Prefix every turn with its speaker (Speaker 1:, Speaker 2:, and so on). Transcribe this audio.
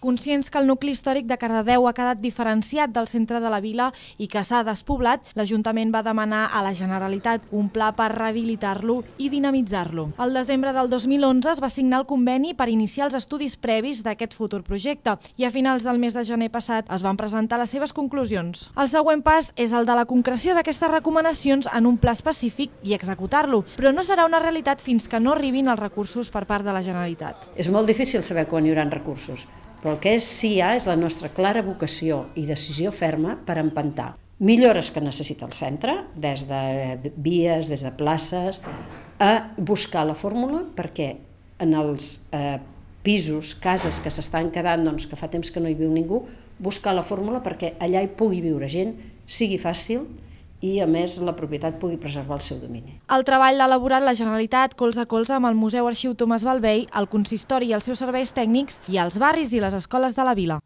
Speaker 1: Conscients que el nucli històric de Cardedeu ha quedat diferenciat del centre de la vila i que s'ha despoblat, l'Ajuntament va demanar a la Generalitat un pla per rehabilitar-lo i dinamitzar-lo. El desembre del 2011 es va signar el conveni per iniciar els estudis previs d'aquest futur projecte i a finals del mes de gener passat es van presentar les seves conclusions. El següent pas és el de la concreció d'aquestes recomanacions en un pla específic i executar-lo, però no serà una realitat fins que no arribin els recursos per part de la Generalitat.
Speaker 2: És molt difícil saber quan hi haurà recursos però el que és ja és la nostra clara vocació i decisió ferma per empantar. Millores que necessita el centre, des de eh, vies, des de places, a buscar la fórmula perquè en els eh, pisos, cases que s'estan quedant, doncs, que fa temps que no hi viu ningú, buscar la fórmula perquè allà hi pugui viure gent, sigui fàcil, i, a més, la propietat pugui preservar el seu domini.
Speaker 1: El treball l'ha elaborat la Generalitat colze a colze amb el Museu Arxiu Tomàs Balvei, el Consistori i els seus serveis tècnics i els barris i les escoles de la vila.